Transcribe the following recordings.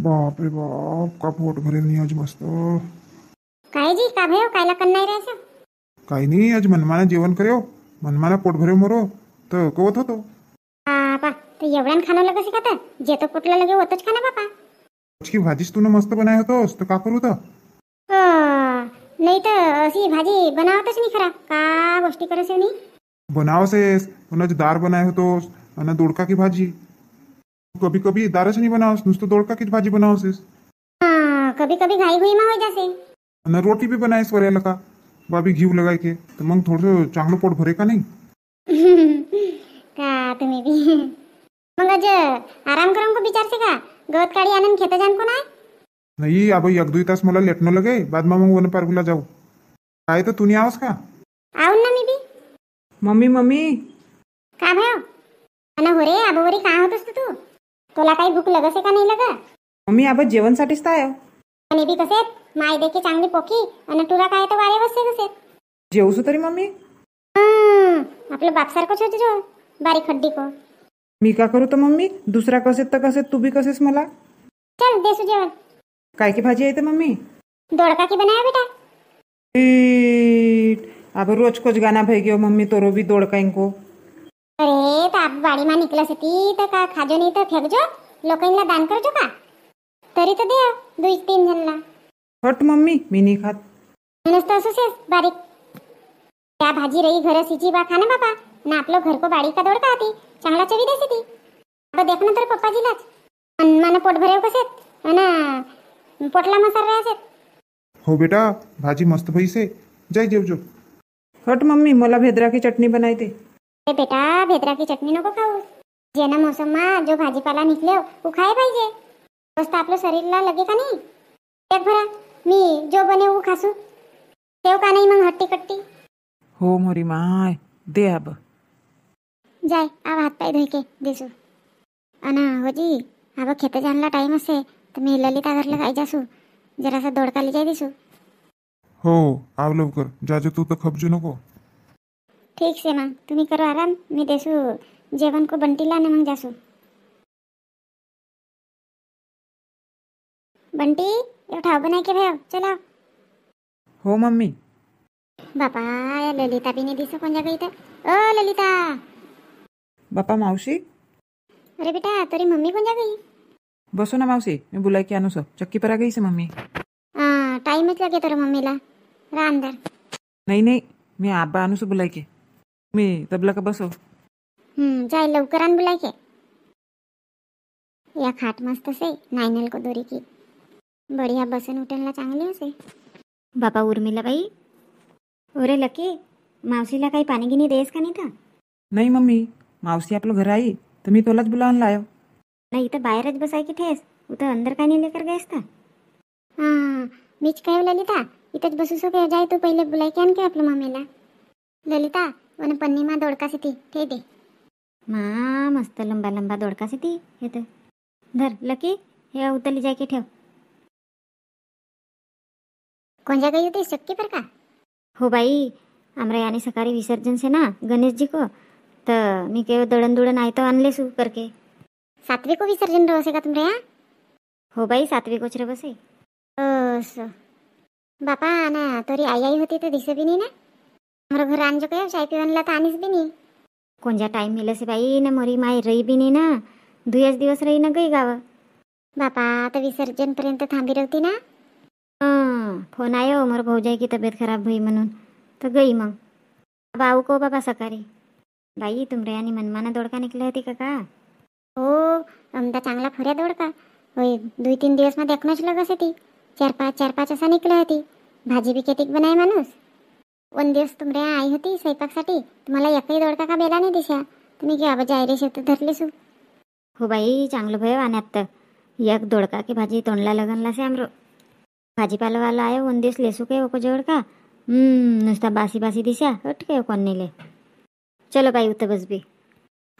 बाप रे बाप का पोट भरेल नाही आज मस्त काय जी का भयो कायला कन नाही राहायचं काही नाही आज मनमाना जेवण करेव मनमाना पोट भरेव मरो तर कवत होतो बापा तू एवढ्यान खाणवलं कसं खाता तो पोटला लगे होतच खाणं बापा की भाजीच तू मस्त बनाय होतोस तर का करू तर हो, नाही तर अशी भाजी बनावतच नाही खरा का गोष्टी करायचं नाही बनावसेस पुन्हा दार बनाय होतोस आणि दोडका की भाजी कभी कभी दाराच नाही बनावस नुसतं दोडकाकीच भाजी बनावसेस हाँ, कभी कभी घाई घुई में हो जासे आणि रोटी बी बनायस वऱ्याला का बाबी घेऊ लगायके के तर मग थोडं चांगलं पोट भरे का नाही का तुम्ही बी मग आज आराम करून को विचारते का गवत काढी आणून खेत जाण को ना नाही अब एक दोन तास मला लेटणं लगे बादमा मग वन पार्कला जाऊ काय तर तुम्ही आवस का आऊन ना मी बी मम्मी मम्मी का भयो अन हो रे आबोवरी का होतस तू तुला काही भूक लगसे का नाही लगा मम्मी जेवण जेवणसाठीच तर आहे हो. आणि बी कसे माय देखे चांगली पोकी आणि तुला काय तर वारे बसते कसे जेवसू तरी मम्मी हं, आपलं बापसारखं छोटे जो बारीक खड्डी को मी का करू तर मम्मी दुसरा कसे तर कसे तू बी कसेस मला चल देसू जेवण काय की भाजी आहे ते मम्मी दोडका की बनाया बेटा अब रोज कुछ गाना भाई गयो मम्मी तो रोबी दोडका इनको વાડીમાં નીકળે ती તી का કા ખાજો નહીં તો ફેંકજો લોકોને दान करजो का तरी तर द्या दुई तीन जणला हट मम्मी मी नाही खात म्हणूनच तर असू बारीक त्या भाजी रही घर सिची बा खाने बाबा ना आपलं घर को बाडी का दौडता होती चांगला चवी देसी ती अब देख ना तर पप्पाजीलाच मन पोट भरेव कसे अन पोटला मसार राहसेत हो बेटा भाजी मस्त पैसे जय जो हट मम्मी मला भेदरा की चटणी बनायते अरे बेटा भेदरा की चटणी नको खाऊस जेना मौसममा जो भाजीपाला निकले तो खाय पाहिजे मस्त आपलं शरीरला लगे का नाही एक भरा मी जो बने उ खासू तेव का नाही मग हट्टी कट्टी हो मोरी माय दे अब जाय अब हात पाय धुई के दिसू अना होजी अब खेत जानला टाइम असे तर मी ललिता घरला काय जासू जरासा दोडकाली जाय दिसू हो आव लवकर जाजे तू तर खपजू नको ठीक से मग तुम्ही करो आराम मी देसू जेवण को बंटीला आणि मग जासू बंटी एव ठाव बनाय के भाऊ चला हो मम्मी बापा ललिता बिने दिस कोणत्या काही ओ ललिता बापा मावशी अरे बेटा तरी मम्मी कोणत्या गई बसो ना मावशी मी बुलाय की आणू चक्की परा गई से मम्मी टाइमच लागे तर मम्मीला अंदर नाही नाही मी आबा आणू बोलाय की मी तबला का बसो जाय लवकर आण बुलाय या खाट मस्त से नायनल को दोरी की बढिया बसन उठणला चांगली असे बाबा उर्मिला बाई ओरे लकी मावशीला काही पाणी गिनी देस का नाही तर नाही मम्मी मावशी आपलं घर आई तर मी तुलाच बुलावून लाय नाही इथं बाहेरच बसाय की ठेस उतर अंदर काय नाही लेकर गेस का हा मीच काय ललिता इथंच बसू सो काय जाय तू पहिले बुलाय की आण आपल्या मम्मीला ललिता आणि पन्नीमा दोडका येते ते दे मा मस्त लंबा लंबा दोडकास येते येतं धर लकी हे उतली जाय की ठेव कोणत्या गाई होती शक्की पर का हो बाई आमरा याने सकाळी विसर्जन से ना गणेश जी को तर मी केव दळण दुळण आई तर आणले सु करके सातवी को विसर्जन रवसे का तुमरे या हो बाई सातवी कोच ओस बापा ना तरी आई आई होती तो दिसत बी नाही ना हमरा घर आन जो कयो चाय पीवनला तर आणीच बी नाही कोणत्या टाईम से बाई ना मोरी माय रही बी नाही ना दुयच दिवस रही ना गई गावं बापा आता विसर्जनपर्यंत थांबी रहती ना फोन आयो मोर भाऊजाई की तबीयत खराब होई म्हणून तर गई मग बाबा को बाबा सकाळी बाई तुमरे आणि मनमाना दोडका निकले होती का का हो अमदा चांगला फुऱ्या दोडका होय दोन तीन दिवस मध्ये एकनच लगस होती चार पाच चार पाच असा निकले होती भाजी बी केतीक बनाय माणूस वन दिवस तुमऱ्या आई होती स्वयंपाकसाठी तुम्हाला एकही दोडका का बेला नाही दिशा तुम्ही की बाबाच्या आयरे शेवट धरली सु हो बाई चांगलं भय वाण्यात एक दोडका की भाजी तोंडला लगनला सॅमरो भाजीपालावाला आहे वन दिवस लेसू काय ओको जोडका नुसता बासी बासी दिशा हट काय कोण नेले चलो बाई उतर बसबी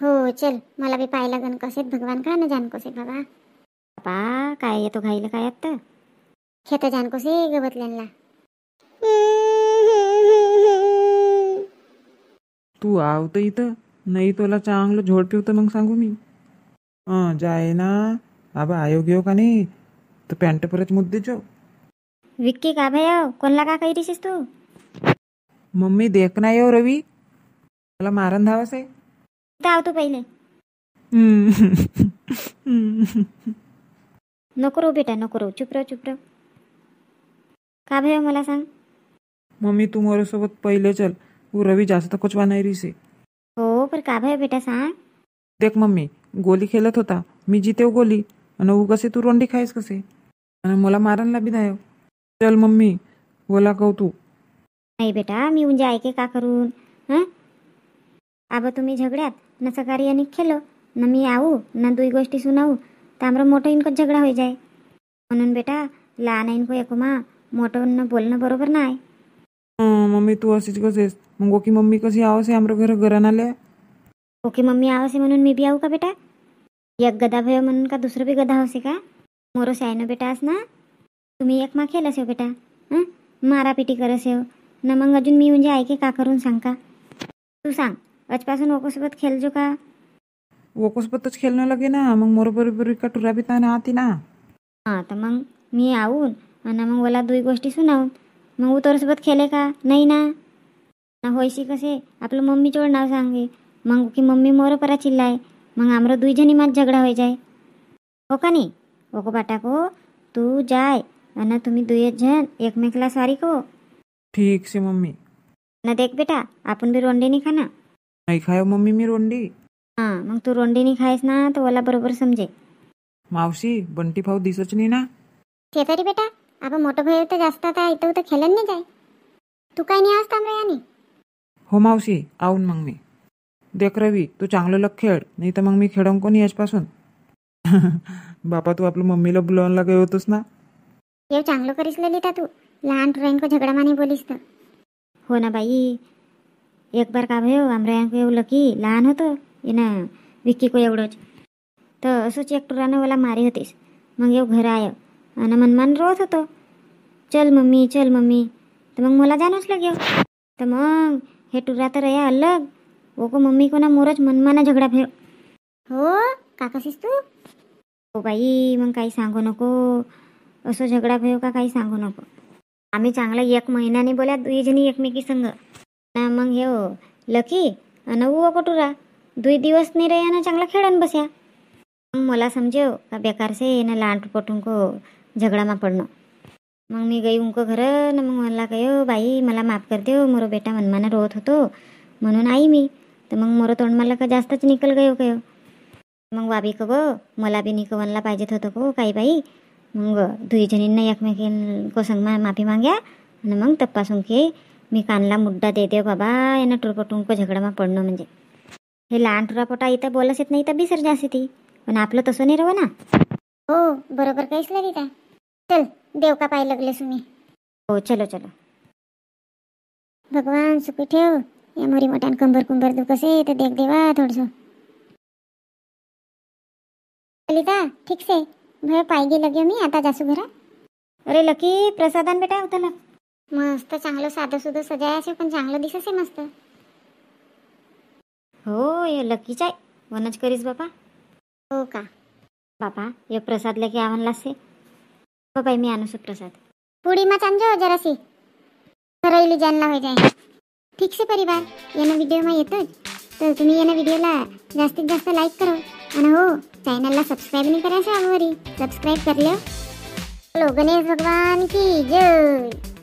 हो चल मला बी पाय लगन कसेत भगवान का ना जान कसे बाबा बाबा काय येतो घाईला काय आत्ता खेत जान कसे गवतल्यांना तू आव तर इथं नाही तुला चांगलं झोड पिवतं मग सांगू मी हां जाय ना आबा आयोग येऊ का नाही तू पॅन्ट परत मुद्दे जाऊ विक्की का भाई कोणला का काही रिशीस तू मम्मी देख ना येऊ रवी मला मारण धावस आहे आव तू पहिले नको रो बेटा नको रो चुप रो चुप रो का भाई मला सांग मम्मी तू सोबत पहिले चल वो रवि जास्त तो कुछ रही सी हो पर का भाई बेटा सांग देख मम्मी गोली खेळत होता मी जिते गोली आणि उ कसे तू रोंडी खायस कसे आणि मला मारणला बी दायव चल मम्मी बोला कहू तू नाही बेटा मी उंजे ऐके का करून हा आबा तुम्ही झगड्यात न सकाळी आणि खेलो न मी आऊ न दुई गोष्टी सुनावू त्यामुळे मोठं इनको झगडा होई जाय म्हणून बेटा लहान इनको ऐकू मा मोठं बोलणं बरोबर नाही तू તું कसेस मग હું मम्मी मम्मी कशी आहे આમરો घर ઘરાના आले ओके मम्मी आहे म्हणून मी बी आऊ का बेटा एक गदा भय म्हणून का दुसरं बी गदा होसे का मोरो सायनो बेटा अस ना तुम्ही एक मा खेळ हो बेटा हं मारापिटी करस हो ना मग अजून मी म्हणजे ऐके का करून सांग का तू सांग आजपासून ओकोसोबत खेळजो का ओकोसोबतच खेळणं लगे ना मग मोरो बरोबर का टुरा भी ताना आती ना हां तर मग मी आऊन आणि मग मला दुई गोष्टी सुनावून मग उतरसोबत खेळे का नाही ना ना होयशी कसे आपलं मम्मी चोळ नाव सांगे मग की मम्मी मोर परा चिल्ला मग आमरं दुईजणी माझ झगडा होई जाय हो का नाही ओको को तू जाय आणि तुम्ही दुय दुयजण एकमेकला सारी को ठीक से मम्मी ना देख बेटा आपण बी रोंडीनी खा ना नाही खायो मम्मी मी रोंडी हा मग तू नाही खायस ना तर ओला बरोबर समजे मावशी बंटी फाव दिसच नाही ना शेजारी बेटा आपण मोठं भाई तर जास्त आता इथं उतर खेळत नाही जाय तू काय नाही असता याने हो मावशी आऊन मग मी देख रवी तू चांगलं लग खेळ नाही तर मग मी खेळून कोणी याचपासून बापा तू आपल्या मम्मीला बोलावून गय होतोस ना ये चांगलं करीस ललिता तू लहान ट्रेनको झगडा माने बोलीस तर हो ना बाई एक बार का भयो आमऱ्यांक एवलं की लहान होतं येणं विक्की को एवढंच तर असंच एक टुरानं मला मारी होतीस मग येऊ घर आय आणि मनमान रोज होतो चल मम्मी चल मम्मी तर मग मला जाणूच लागेल तर मग हे टुरा तर या अलग ओको को मम्मी कोणा मोरच मनमाना झगडा फेर हो काकाशीस तू हो बाई मग काही सांगू नको असं झगडा फेव का काही सांगू नको आम्ही चांगला एक महिन्याने बोल्या दुईजणी एकमेकी संघ ना मग हे हो लकी अन उ टुरा दुई दिवस नाही रे चांगला खेळून बस्या मग मला समजेव का बेकारसे ना लहान पटून को झगडामा पडणं मग मी गई उंक घरं मग म्हणला काय बाई मला माफ कर देव मोरो बेटा मनमानं रोवत होतो म्हणून आई मी तर मग मोर तोंड मला का जास्तच निकल गयो कयो मग वाबी क मला बी म्हणला पाहिजेत होतं ग काही बाई मग दुईजणींना एकमेकी एकमेकीं कोसंग माफी माग्या आणि मग तपासून की मी कानला मुड्डा दे देव बाबा यांना टुरपटुंक झगडामा पडणं म्हणजे हे लहान टुरापोटा इथं बोलस येत नाही तर बिसर जास्त ती पण आपलं तसं नाही रव ना हो बरोबर काहीच लागेल चल देव का पाय लागले सुमी हो चलो चलो भगवान सुखी ठेव या मोरी मोठ्यान कंबर कुंबर कसे तर देख देवा थोडस ललिता ठीक से भय पाय लगे मी आता जासू घरा अरे लकी प्रसादान बेटा होताला मस्त चांगलं साधं सजाय असे पण चांगलं दिससे मस्त हो ये लकीच आहे वनच करीस बापा हो का बापा ये प्रसाद लगे आव्हानला असे हो बाई मी आणू प्रसाद पूड़ी मत हो जरा सी घरेली हो जाए ठीक से परिवार व्हिडिओ मग येतोच तर तुम्ही यानं व्हिडिओला जास्तीत जास्त लाईक करो आणि हो चॅनलला सबस्क्राईब नाही करायचं आवरी सबस्क्राईब करलं हॅलो हो. गणेश भगवान की जय